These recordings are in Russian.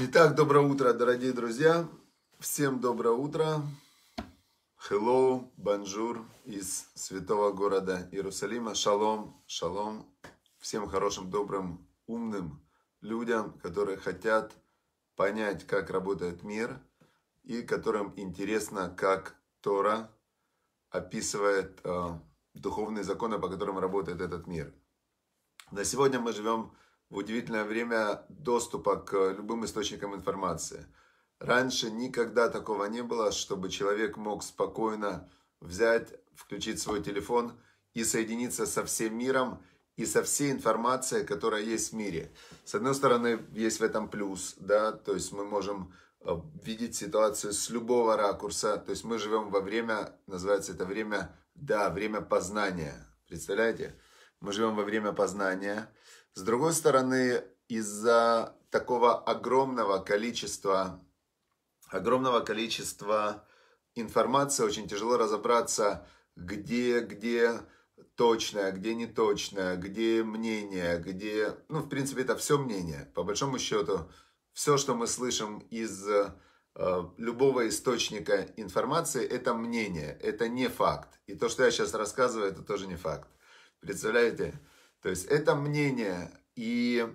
Итак, доброе утро, дорогие друзья. Всем доброе утро. Hello, бонжур из святого города Иерусалима. Шалом, шалом. Всем хорошим, добрым, умным людям, которые хотят понять, как работает мир и которым интересно, как Тора описывает э, духовные законы, по которым работает этот мир. На сегодня мы живем в в удивительное время доступа к любым источникам информации. Раньше никогда такого не было, чтобы человек мог спокойно взять, включить свой телефон и соединиться со всем миром и со всей информацией, которая есть в мире. С одной стороны, есть в этом плюс, да, то есть мы можем э, видеть ситуацию с любого ракурса, то есть мы живем во время, называется это время, да, время познания, представляете? Мы живем во время познания – с другой стороны, из-за такого огромного количества, огромного количества информации очень тяжело разобраться, где, где точное, где неточное, где мнение, где... Ну, в принципе, это все мнение. По большому счету, все, что мы слышим из э, любого источника информации, это мнение, это не факт. И то, что я сейчас рассказываю, это тоже не факт. Представляете? То есть это мнение. И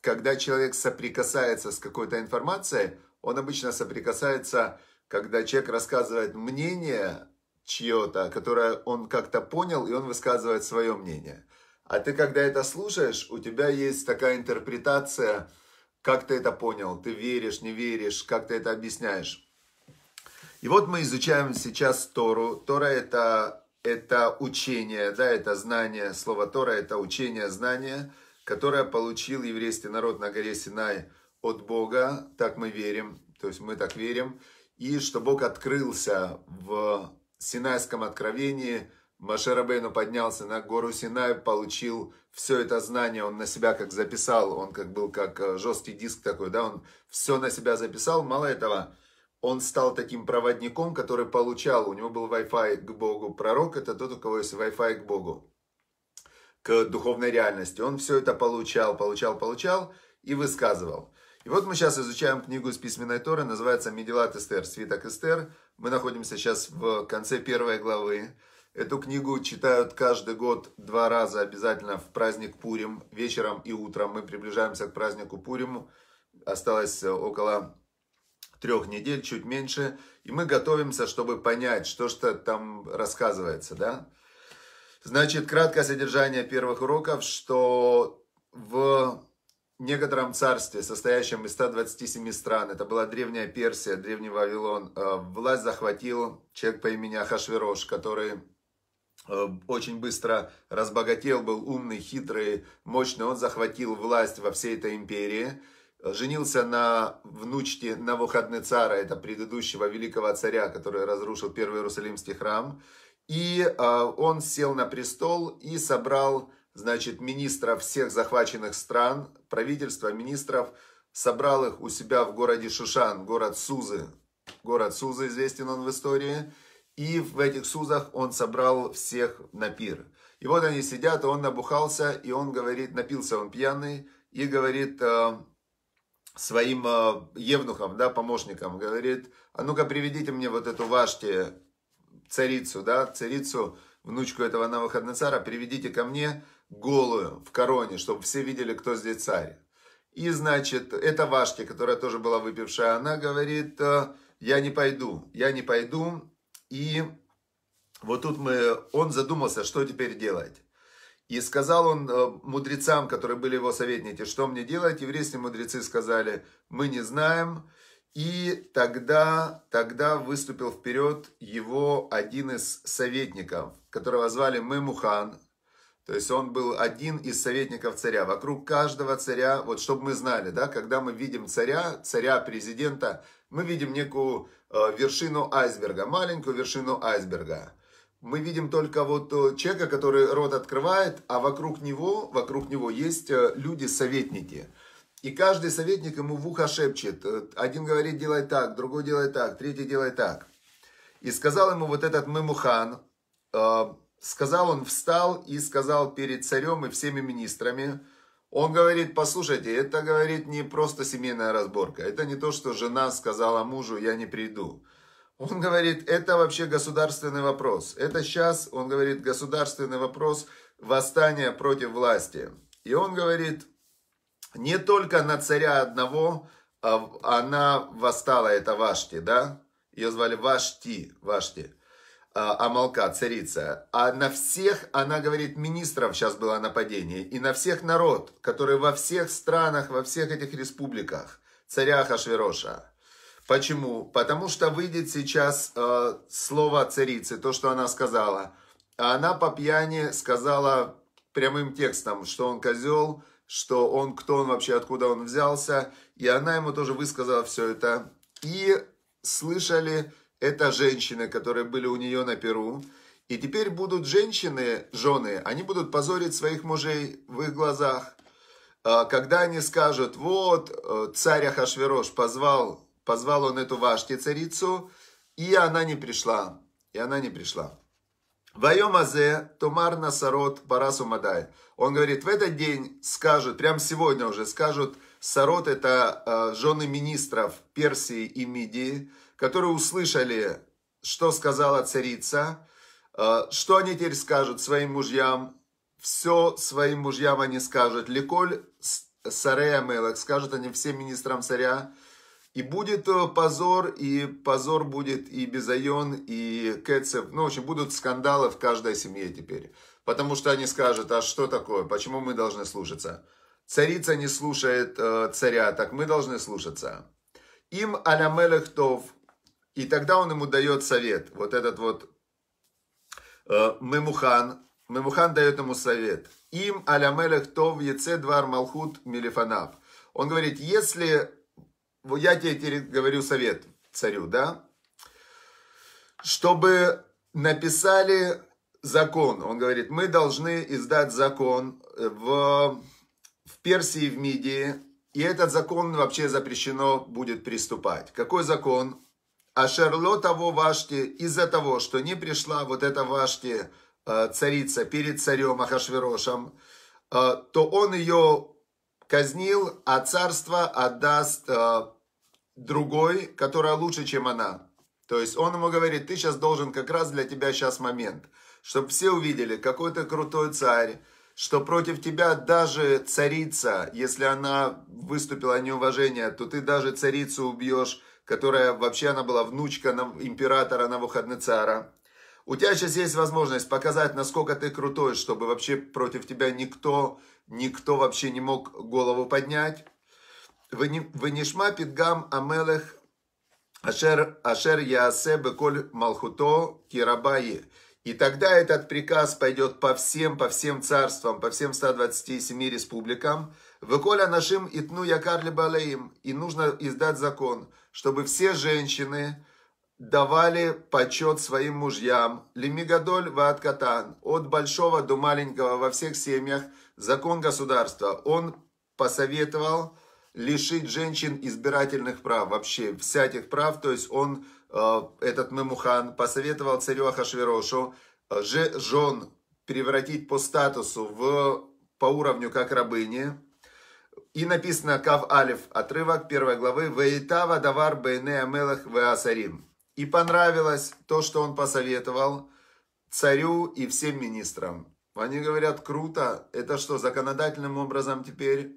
когда человек соприкасается с какой-то информацией, он обычно соприкасается, когда человек рассказывает мнение чье-то, которое он как-то понял, и он высказывает свое мнение. А ты, когда это слушаешь, у тебя есть такая интерпретация, как ты это понял, ты веришь, не веришь, как ты это объясняешь. И вот мы изучаем сейчас Тору. Тора – это это учение, да, это знание. Слово Тора – это учение, знание, которое получил еврейский народ на горе Синай от Бога. Так мы верим, то есть мы так верим. И что Бог открылся в Синайском откровении. Маше поднялся на гору Синай, получил все это знание, он на себя как записал, он как был как э, жесткий диск такой, да, он все на себя записал. Мало этого, он стал таким проводником, который получал, у него был Wi-Fi к Богу. Пророк – это тот, у кого есть Wi-Fi к Богу, к духовной реальности. Он все это получал, получал, получал и высказывал. И вот мы сейчас изучаем книгу из письменной Торы, называется «Медилат Эстер», «Свиток Эстер». Мы находимся сейчас в конце первой главы. Эту книгу читают каждый год два раза обязательно в праздник Пурим, вечером и утром. Мы приближаемся к празднику Пуриму. Осталось э, около трех недель, чуть меньше, и мы готовимся, чтобы понять, что что там рассказывается, да. Значит, краткое содержание первых уроков, что в некотором царстве, состоящем из 127 стран, это была Древняя Персия, Древний Вавилон, э, власть захватил человек по имени Ахашверош, который э, очень быстро разбогател, был умный, хитрый, мощный. Он захватил власть во всей этой империи – женился на внучке цара, это предыдущего великого царя, который разрушил первый Иерусалимский храм. И а, он сел на престол и собрал, значит, министров всех захваченных стран, правительства, министров, собрал их у себя в городе Шушан, город Сузы. Город Сузы известен он в истории. И в этих Сузах он собрал всех на пир. И вот они сидят, он набухался, и он говорит, напился он пьяный, и говорит, а, своим э, евнухам, да, помощникам, говорит, а ну-ка приведите мне вот эту Вашти, царицу, да, царицу, внучку этого Навуходоносора, приведите ко мне голую в короне, чтобы все видели, кто здесь царь. И, значит, эта Вашти, которая тоже была выпившая, она говорит, «Э, я не пойду, я не пойду. И вот тут мы, он задумался, что теперь делать. И сказал он э, мудрецам, которые были его советники, что мне делать? Еврейские мудрецы сказали, мы не знаем. И тогда, тогда выступил вперед его один из советников, которого звали Мемухан. То есть он был один из советников царя. Вокруг каждого царя, вот чтобы мы знали, да, когда мы видим царя, царя, президента, мы видим некую э, вершину айсберга, маленькую вершину айсберга мы видим только вот э, человека, который рот открывает, а вокруг него, вокруг него есть э, люди-советники. И каждый советник ему в ухо шепчет. Э, Один говорит, делай так, другой делай так, третий делай так. И сказал ему вот этот Мемухан, сказал он, встал и сказал перед царем и всеми министрами, он говорит, послушайте, это, говорит, не просто семейная разборка. Это не то, что жена сказала мужу, я не приду. Он говорит, это вообще государственный вопрос. Это сейчас, он говорит, государственный вопрос восстания против власти. И он говорит, не только на царя одного а она восстала, это Вашти, да? Ее звали Вашти, Вашти. А, Амалка, царица. А на всех, она говорит, министров сейчас было нападение. И на всех народ, который во всех странах, во всех этих республиках. Царя Хашвероша. Почему? Потому что выйдет сейчас э, слово царицы, то, что она сказала. А она по пьяни сказала прямым текстом, что он козел, что он, кто он вообще, откуда он взялся. И она ему тоже высказала все это. И слышали это женщины, которые были у нее на Перу. И теперь будут женщины, жены, они будут позорить своих мужей в их глазах. А когда они скажут, вот э, царь Ахашверош позвал Позвал он эту Вашти царицу, и она не пришла. И она не пришла. Вайом азе тумар насарот барасу мадай. Он говорит, в этот день скажут, прям сегодня уже скажут, сарот это э, жены министров Персии и Мидии, которые услышали, что сказала царица, э, что они теперь скажут своим мужьям, все своим мужьям они скажут. Ликоль сарея мелок, скажут они всем министрам царя, и будет э, позор, и позор будет и Безайон, и Кэтсев. Ну, в общем, будут скандалы в каждой семье теперь. Потому что они скажут, а что такое, почему мы должны слушаться? Царица не слушает э, царя, так мы должны слушаться. Им алямелехтов. И тогда он ему дает совет. Вот этот вот э, Мемухан. Мемухан дает ему совет. Им алямелехтов яце двар малхут милифанав. Он говорит, если я тебе говорю совет царю, да, чтобы написали закон. Он говорит, мы должны издать закон в, в Персии, в Мидии, и этот закон вообще запрещено будет приступать. Какой закон? А Шерло того Вашти, из-за того, что не пришла вот эта Вашти, э, царица, перед царем Ахашверошем, э, то он ее казнил, а царство отдаст э, другой, которая лучше, чем она. То есть он ему говорит, ты сейчас должен, как раз для тебя сейчас момент, чтобы все увидели, какой ты крутой царь, что против тебя даже царица, если она выступила неуважение, то ты даже царицу убьешь, которая вообще она была внучка императора Навуходнецара. У тебя сейчас есть возможность показать, насколько ты крутой, чтобы вообще против тебя никто, никто вообще не мог голову поднять. Венишма Питгам Амелех Ашер, ашер Яасе Беколь Малхуто Кирабаи. И тогда этот приказ пойдет по всем, по всем царствам, по всем 127 республикам. Выколя нашим итну якарли балеим. И нужно издать закон, чтобы все женщины, давали почет своим мужьям. Лемигадоль ваткатан, от большого до маленького во всех семьях, закон государства. Он посоветовал лишить женщин избирательных прав, вообще всяких прав, то есть он, э, этот Мемухан, посоветовал царю Ахашверошу э, жен превратить по статусу в, по уровню как рабыни, и написано Кав Алиф, отрывок первой главы. Ваитава давар бейне амелах веасарим. И понравилось то, что он посоветовал царю и всем министрам. Они говорят, круто, это что, законодательным образом теперь?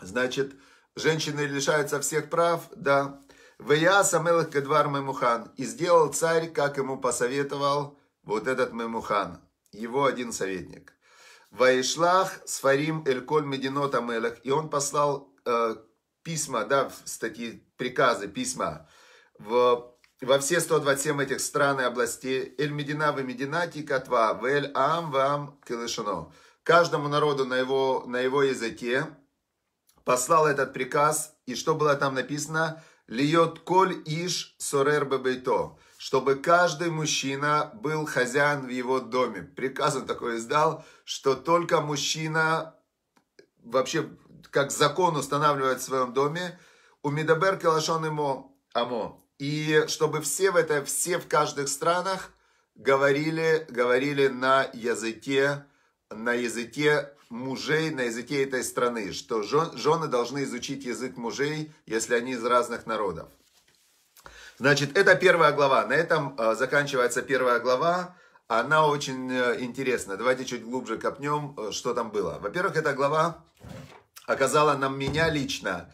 Значит, женщины лишаются всех прав? Да. Вея самелых кедвар мемухан. И сделал царь, как ему посоветовал вот этот мемухан, его один советник. Ваишлах сфарим эльколь Мединота амелах. И он послал э, письма, да, в статьи, приказы, письма в во все 127 этих стран и областей, Эль Медина в Медина Тикатва, в Эль Ам в Ам Килышино. Каждому народу на его, на его языке послал этот приказ, и что было там написано? Льет коль иш сорер бебейто, чтобы каждый мужчина был хозяин в его доме. Приказ он такой издал, что только мужчина вообще, как закон устанавливает в своем доме, у Медабер Калашон ему Амо. И чтобы все в это, все в каждых странах говорили, говорили на языке, на языке мужей, на языке этой страны, что жены должны изучить язык мужей, если они из разных народов. Значит, это первая глава. На этом э, заканчивается первая глава. Она очень э, интересна. Давайте чуть глубже копнем, э, что там было. Во-первых, эта глава оказала нам меня лично.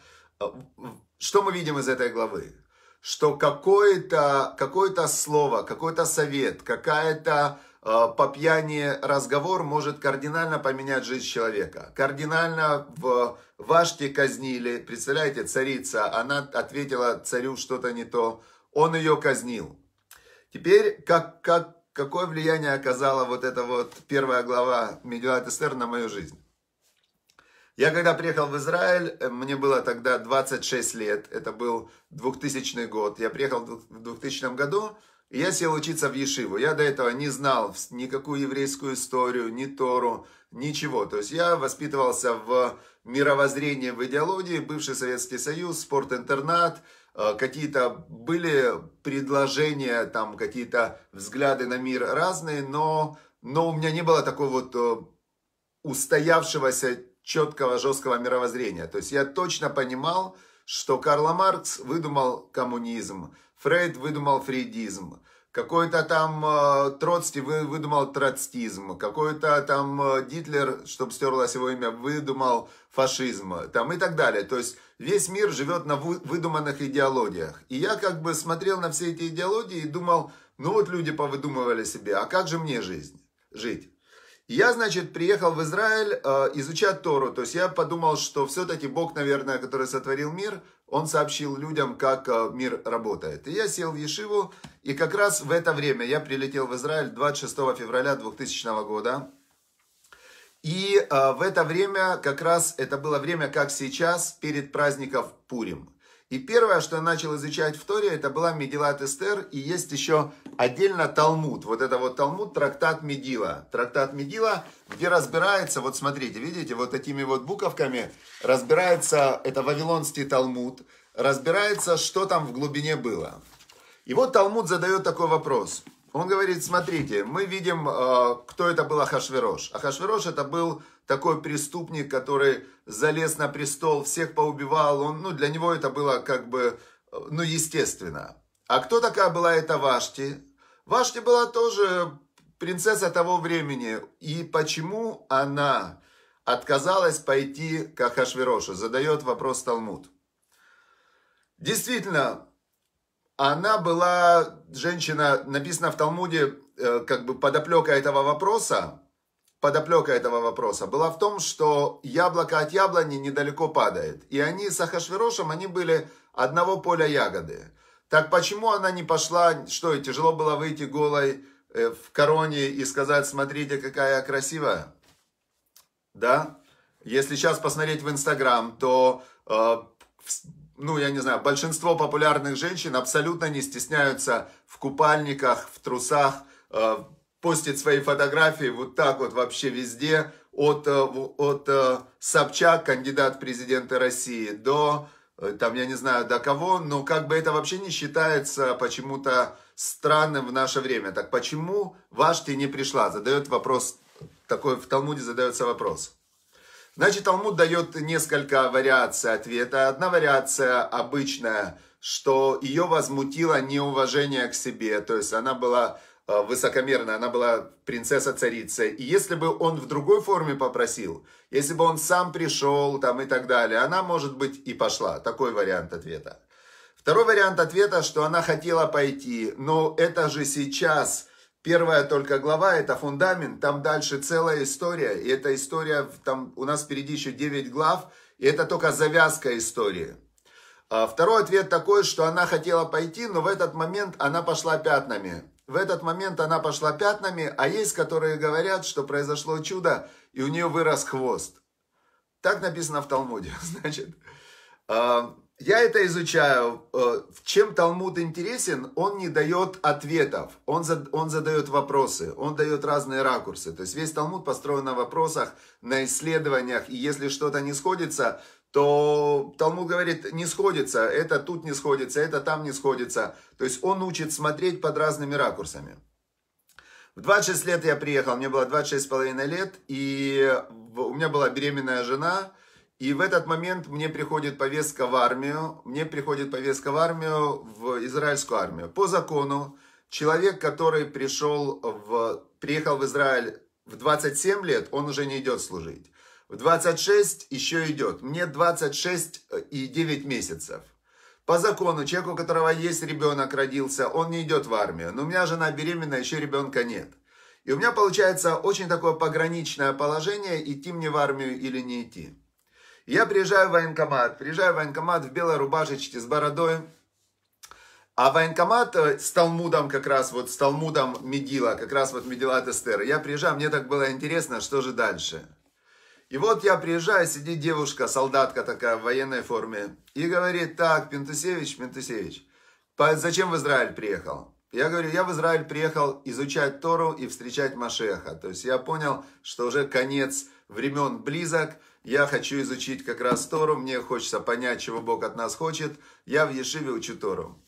Что мы видим из этой главы? что какое-то какое слово, какой-то совет, какая-то э, по пьяни разговор может кардинально поменять жизнь человека. Кардинально в Ваште казнили, представляете, царица, она ответила царю что-то не то, он ее казнил. Теперь, как, как, какое влияние оказала вот эта вот первая глава Медилат Эстер на мою жизнь? Я когда приехал в Израиль, э, мне было тогда 26 лет, это был 2000 год. Я приехал в 2000 году, и я сел учиться в Ешиву. Я до этого не знал никакую еврейскую историю, ни Тору, ничего. То есть я воспитывался в мировоззрении, в идеологии, бывший Советский Союз, спортинтернат. Э, какие-то были предложения, там какие-то взгляды на мир разные, но, но у меня не было такого вот э, устоявшегося четкого, жесткого мировоззрения. То есть я точно понимал, что Карл Маркс выдумал коммунизм, Фрейд выдумал фрейдизм, какой-то там э, Троцкий вы, выдумал троцкизм, какой-то там э, Дитлер, чтобы стерлось его имя, выдумал фашизм, там и так далее. То есть весь мир живет на выдуманных идеологиях. И я как бы смотрел на все эти идеологии и думал, ну вот люди повыдумывали себе, а как же мне жизнь, жить? Я, значит, приехал в Израиль э, изучать Тору. То есть я подумал, что все-таки Бог, наверное, который сотворил мир, он сообщил людям, как э, мир работает. И я сел в Ешиву, и как раз в это время я прилетел в Израиль 26 февраля 2000 года. И э, в это время, как раз это было время, как сейчас, перед праздником Пурим. И первое, что я начал изучать в Торе, это была Медилат Эстер, и есть еще отдельно Талмуд. Вот это вот Талмуд, трактат Медила. Трактат Медила, где разбирается, вот смотрите, видите, вот этими вот буковками разбирается, это Вавилонский Талмуд, разбирается, что там в глубине было. И вот Талмуд задает такой вопрос – он говорит, смотрите, мы видим, э, кто это был Ахашверош. Ахашверош это был такой преступник, который залез на престол, всех поубивал. Он, ну, для него это было как бы, э, ну, естественно. А кто такая была эта Вашти? Вашти была тоже принцесса того времени. И почему она отказалась пойти к Ахашверошу? Задает вопрос Талмуд. Действительно, она была женщина, написано в Талмуде, э, как бы подоплека этого вопроса, подоплека этого вопроса была в том, что яблоко от яблони недалеко падает. И они с Ахашвирошем они были одного поля ягоды. Так почему она не пошла, что тяжело было выйти голой э, в короне и сказать, смотрите, какая я красивая? Да? Если сейчас посмотреть в Инстаграм, то э, ну, я не знаю, большинство популярных женщин абсолютно не стесняются в купальниках, в трусах, э, постить свои фотографии вот так вот вообще везде, от, э, от э, Собчак, кандидат президента России, до, э, там, я не знаю, до кого, но как бы это вообще не считается почему-то странным в наше время. Так почему Вашти не пришла? Задает вопрос, такой в Талмуде задается вопрос. Значит, Талмуд дает несколько вариаций ответа. Одна вариация обычная, что ее возмутило неуважение к себе, то есть она была э, высокомерная, она была принцесса-царица. И если бы он в другой форме попросил, если бы он сам пришел там и так далее, она, может быть, и пошла. Такой вариант ответа. Второй вариант ответа, что она хотела пойти, но это же сейчас – Первая только глава, это фундамент, там дальше целая история, и эта история, там у нас впереди еще 9 глав, и это только завязка истории. А второй ответ такой, что она хотела пойти, но в этот момент она пошла пятнами. В этот момент она пошла пятнами, а есть, которые говорят, что произошло чудо, и у нее вырос хвост. Так написано в Талмуде, значит. А, я это изучаю. В э, чем Талмуд интересен? Он не дает ответов. Он, зад, он задает вопросы. Он дает разные ракурсы. То есть весь Талмуд построен на вопросах, на исследованиях. И если что-то не сходится, то Талмуд говорит, не сходится. Это тут не сходится, это там не сходится. То есть он учит смотреть под разными ракурсами. В 26 лет я приехал. Мне было 26,5 лет. И у меня была беременная жена – и в этот момент мне приходит повестка в армию, мне приходит повестка в армию, в израильскую армию. По закону, человек, который пришел в, приехал в Израиль в 27 лет, он уже не идет служить. В 26 еще идет. Мне 26 э, и 9 месяцев. По закону, человек, у которого есть ребенок, родился, он не идет в армию. Но у меня жена беременна, еще ребенка нет. И у меня получается очень такое пограничное положение, идти мне в армию или не идти. Я приезжаю в военкомат, приезжаю в военкомат в белой рубашечке с бородой, а военкомат э, с Талмудом как раз, вот с Талмудом Медила, как раз вот Медила Тестера. Я приезжаю, мне так было интересно, что же дальше. И вот я приезжаю, сидит девушка, солдатка такая в военной форме, и говорит, так, Пентусевич, Пентусевич, зачем в Израиль приехал? Я говорю, я в Израиль приехал изучать Тору и встречать Машеха. То есть я понял, что уже конец времен близок – я хочу изучить как раз Тору, мне хочется понять, чего Бог от нас хочет. Я в Ешиве учу Тору.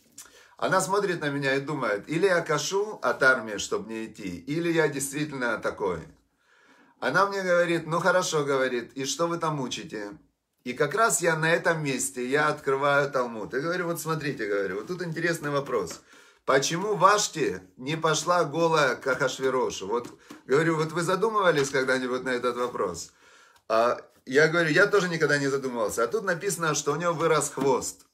Она смотрит на меня и думает, или я кашу от армии, чтобы не идти, или я действительно такой. Она мне говорит, ну хорошо, говорит, и что вы там учите? И как раз я на этом месте, я открываю Талмуд. И говорю, вот смотрите, говорю, вот тут интересный вопрос. Почему Вашти не пошла голая к Ахашвирошу? Вот, говорю, вот вы задумывались когда-нибудь на этот вопрос? А, я говорю, я тоже никогда не задумывался. А тут написано, что у него вырос хвост.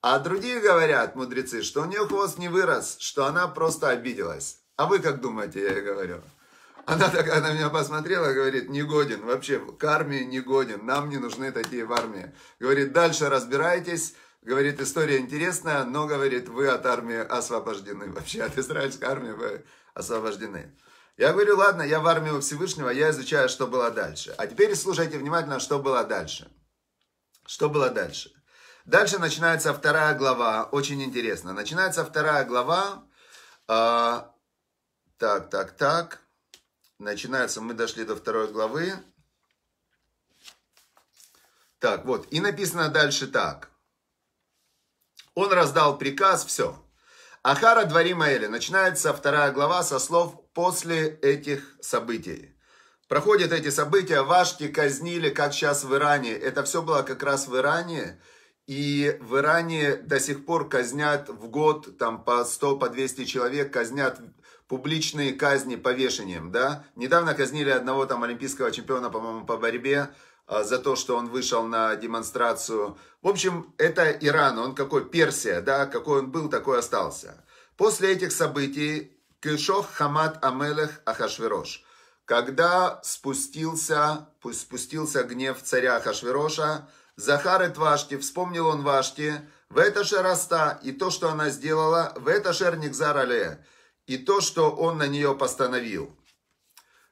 А другие говорят, мудрецы, что у нее хвост не вырос, что она просто обиделась. А вы как думаете, я ей говорю? Она такая на меня посмотрела, говорит, не годен вообще к армии не годен, нам не нужны такие в армии. Говорит, дальше разбирайтесь, говорит, история интересная, но, говорит, вы от армии освобождены, вообще от израильской армии вы освобождены. Я говорю, ладно, я в армию Всевышнего, я изучаю, что было дальше. А теперь слушайте внимательно, что было дальше. Что было дальше? Дальше начинается вторая глава, очень интересно. Начинается вторая глава, э, так, так, так, начинается, мы дошли до второй главы. Так, вот, и написано дальше так. Он раздал приказ, все. Ахара Двори Маэля. Начинается вторая глава со слов после этих событий. Проходят эти события, вашти казнили, как сейчас в Иране. Это все было как раз в Иране. И в Иране до сих пор казнят в год там по 100, по 200 человек, казнят публичные казни повешением, да. Недавно казнили одного там олимпийского чемпиона, по-моему, по борьбе а, за то, что он вышел на демонстрацию. В общем, это Иран, он какой Персия, да, какой он был, такой остался. После этих событий Кешох Хамат Амелех Ахашверош. Когда спустился, спустился гнев царя Ахашвероша, Захарет Вашти, вспомнил он Вашти, в это шераста, и то, что она сделала, в это шерник зарале, и то, что он на нее постановил.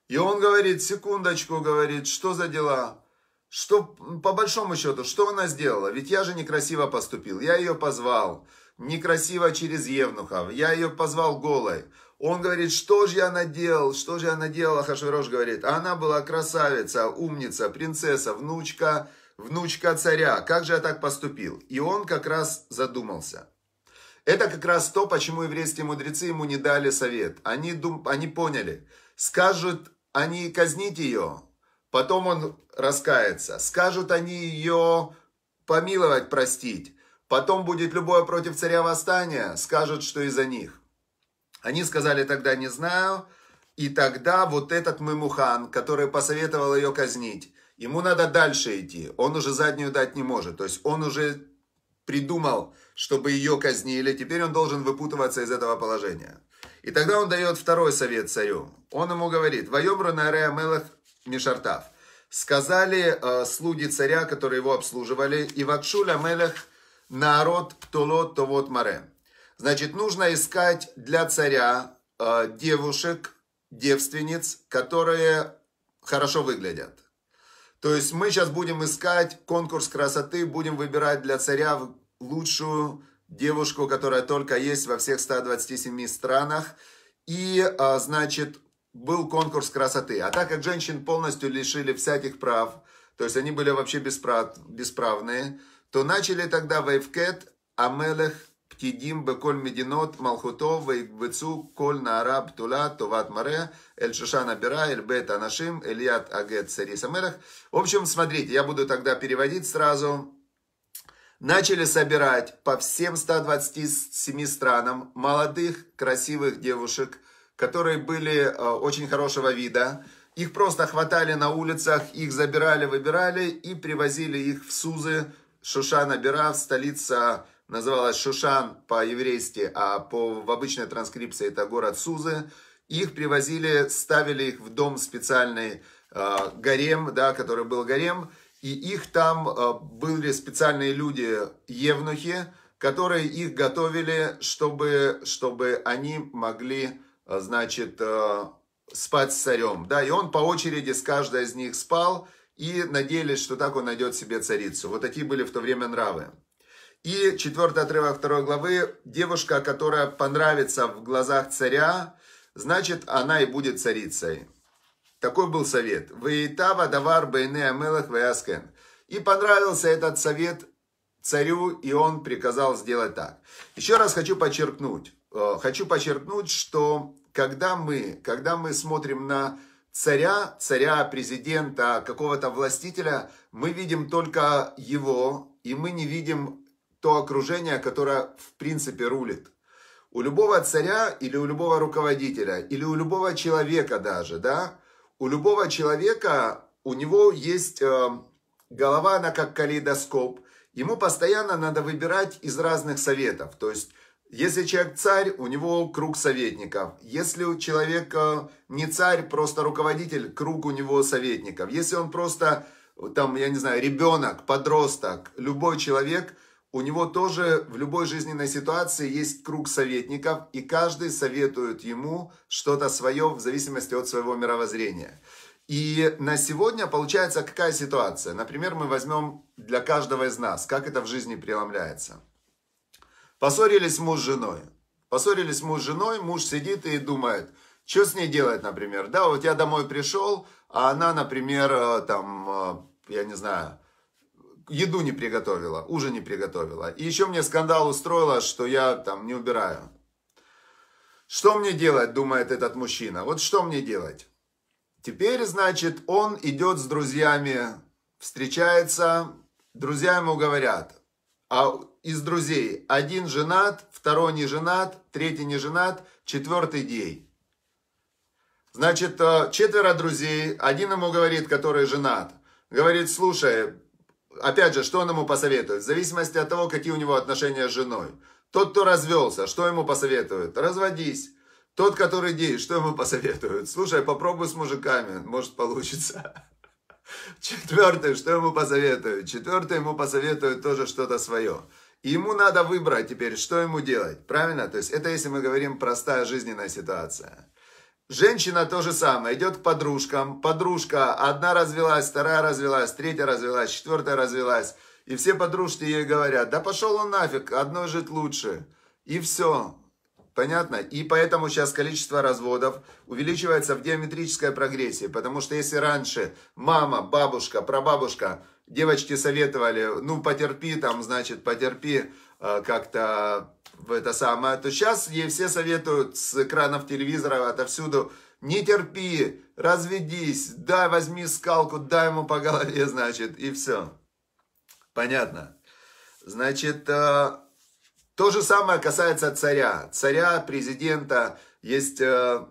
И он говорит, секундочку, говорит, что за дела? Что, по большому счету, что она сделала? Ведь я же некрасиво поступил, я ее позвал, некрасиво через Евнухов, я ее позвал голой. Он говорит, что же я наделал, что же я наделал, Ахашвирош говорит. она была красавица, умница, принцесса, внучка, внучка царя. Как же я так поступил? И он как раз задумался. Это как раз то, почему еврейские мудрецы ему не дали совет. Они, дум... они поняли. Скажут они казнить ее, потом он раскается. Скажут они ее помиловать, простить. Потом будет любое против царя восстание, скажут, что из-за них. Они сказали тогда «не знаю», и тогда вот этот Мемухан, который посоветовал ее казнить, ему надо дальше идти, он уже заднюю дать не может, то есть он уже придумал, чтобы ее казнили, теперь он должен выпутываться из этого положения. И тогда он дает второй совет царю. Он ему говорит, «Ваёбру наре мелах мишартав». Сказали э, слуги царя, которые его обслуживали, «Ивакшуля мелах народ толот то вот маре». Значит, нужно искать для царя э, девушек, девственниц, которые хорошо выглядят. То есть мы сейчас будем искать конкурс красоты, будем выбирать для царя лучшую девушку, которая только есть во всех 127 странах. И, э, значит, был конкурс красоты. А так как женщин полностью лишили всяких прав, то есть они были вообще бесправ, бесправные, то начали тогда Вейвкет, Амелех פקידים בכל מדינות מלכותו ויקבצו כל נערה בתולה, טובת מראה, אל שושן הבירה, אל бет анашим, אל яд агет цари самелах. В общем, смотрите, я буду тогда переводить сразу. Начали собирать по всем 127 странам молодых, красивых девушек, которые были э, очень хорошего вида. Их просто хватали на улицах, их забирали, выбирали и привозили их в Сузы, Шушана Бира, столица называлась Шушан по-еврейски, а по, в обычной транскрипции это город Сузы. Их привозили, ставили их в дом специальный э, гарем, да, который был гарем, и их там э, были специальные люди, евнухи, которые их готовили, чтобы, чтобы они могли, э, значит, э, спать с царем. Да, и он по очереди с каждой из них спал, и надеялись, что так он найдет себе царицу. Вот такие были в то время нравы. И четвертый отрывок второй главы. Девушка, которая понравится в глазах царя, значит, она и будет царицей. Такой был совет. Веитава давар бейне амелах веаскен. И понравился этот совет царю, и он приказал сделать так. Еще раз хочу подчеркнуть. Э, хочу подчеркнуть, что когда мы, когда мы смотрим на царя, царя, президента, какого-то властителя, мы видим только его, и мы не видим то окружение, которое в принципе рулит. У любого царя или у любого руководителя, или у любого человека даже, да, у любого человека, у него есть э, голова, она как калейдоскоп. Ему постоянно надо выбирать из разных советов. То есть, если человек царь, у него круг советников. Если человек э, не царь, просто руководитель, круг у него советников. Если он просто, там, я не знаю, ребенок, подросток, любой человек – у него тоже в любой жизненной ситуации есть круг советников, и каждый советует ему что-то свое в зависимости от своего мировоззрения. И на сегодня получается какая ситуация? Например, мы возьмем для каждого из нас, как это в жизни преломляется. Поссорились муж с женой. Поссорились муж с женой, муж сидит и думает, что с ней делать, например. Да, вот я домой пришел, а она, например, э, там, э, я не знаю, еду не приготовила, ужин не приготовила. И еще мне скандал устроила, что я там не убираю. Что мне делать, думает этот мужчина. Вот что мне делать? Теперь, значит, он идет с друзьями, встречается, друзья ему говорят, а из друзей один женат, второй не женат, третий не женат, четвертый гей. Значит, э, четверо друзей, один ему говорит, который женат, говорит, слушай, опять же, что он ему посоветует? В зависимости от того, какие у него отношения с женой. Тот, кто развелся, что ему посоветуют? Разводись. Тот, который гей, что ему посоветуют? Слушай, попробуй с мужиками, может получится. Четвертый, что ему посоветуют? Четвертый ему посоветуют тоже что-то свое. ему надо выбрать теперь, что ему делать, правильно? То есть это если мы говорим простая жизненная ситуация. Женщина то же самое, идет к подружкам. Подружка одна развелась, вторая развелась, третья развелась, четвертая развелась. И все подружки ей говорят, да пошел он нафиг, одной жить лучше. И все. Понятно? И поэтому сейчас количество разводов увеличивается в геометрической прогрессии. Потому что если раньше мама, бабушка, прабабушка, девочки советовали, ну потерпи там, значит, потерпи, Э, как-то в это самое, то сейчас ей все советуют с экранов телевизора отовсюду, не терпи, разведись, дай, возьми скалку, дай ему по голове, значит, и все. Понятно. Значит, э, то же самое касается царя. Царя, президента, есть э,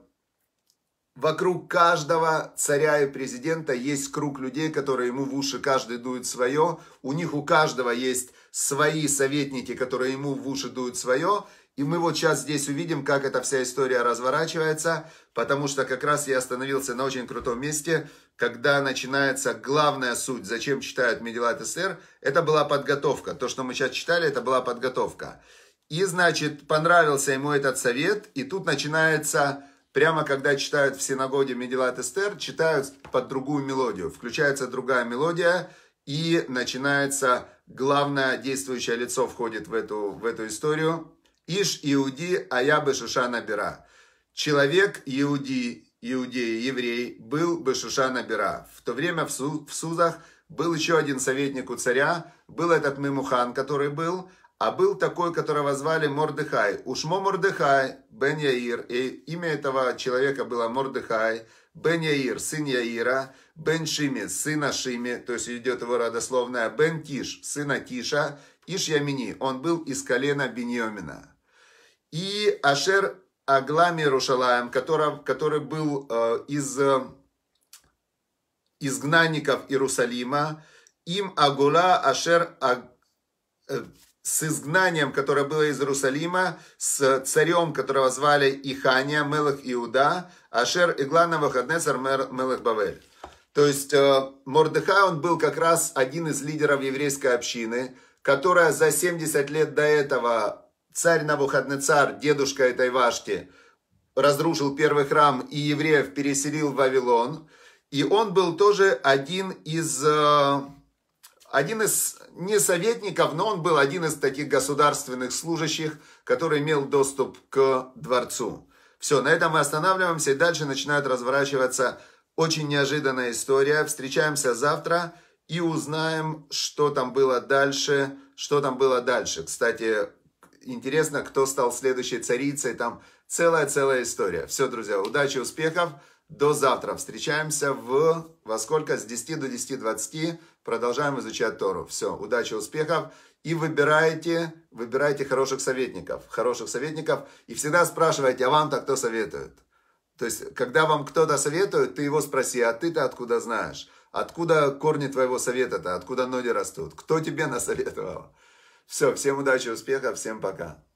вокруг каждого царя и президента есть круг людей, которые ему в уши каждый дует свое. У них у каждого есть свои советники, которые ему в уши дуют свое. И мы вот сейчас здесь увидим, как эта вся история разворачивается, потому что как раз я остановился на очень крутом месте, когда начинается главная суть, зачем читают Медилат СССР, это была подготовка. То, что мы сейчас читали, это была подготовка. И, значит, понравился ему этот совет, и тут начинается прямо когда читают в синагоге Медилат Эстер, читают под другую мелодию. Включается другая мелодия, и начинается главное действующее лицо входит в эту, в эту историю. Иш Иуди бы Шушана Бера. Человек Иуди, иудей, еврей, был бы Шушана Бера. В то время в, Су, в Сузах был еще один советник у царя, был этот Мимухан, который был, а был такой, которого звали Мордыхай. Ушмо Мордыхай, Бен Яир, и имя этого человека было Мордыхай – Бен Яир, сын Яира, Бен Шими, сына Шими, то есть идет его родословная, Бен Киш, сына Киша, Иш Ямини, он был из колена Беньомина. И Ашер Аглами Рушалаем, который, который был э, из э, изгнанников Иерусалима, им Агула Ашер Аг... Э, с изгнанием, которое было из Иерусалима, с царем, которого звали Ихания, Мелых Иуда, Ашер Иглана Вахаднесар Мелых Бавель. То есть э, Мордыхай, он был как раз один из лидеров еврейской общины, которая за 70 лет до этого царь Навуходнецар, дедушка этой Вашки, разрушил первый храм и евреев переселил в Вавилон. И он был тоже один из э, один из, не советников, но он был один из таких государственных служащих, который имел доступ к дворцу. Все, на этом мы останавливаемся, и дальше начинает разворачиваться очень неожиданная история. Встречаемся завтра и узнаем, что там было дальше, что там было дальше. Кстати, интересно, кто стал следующей царицей, там целая-целая история. Все, друзья, удачи, успехов! До завтра. Встречаемся в во сколько? С 10 до 10.20. Продолжаем изучать Тору. Все, удачи, успехов. И выбирайте, выбирайте хороших советников. Хороших советников. И всегда спрашивайте, а вам-то кто советует? То есть, когда вам кто-то советует, ты его спроси, а ты-то откуда знаешь? Откуда корни твоего совета-то? Откуда ноги растут? Кто тебе насоветовал? Все, всем удачи, успехов, всем пока.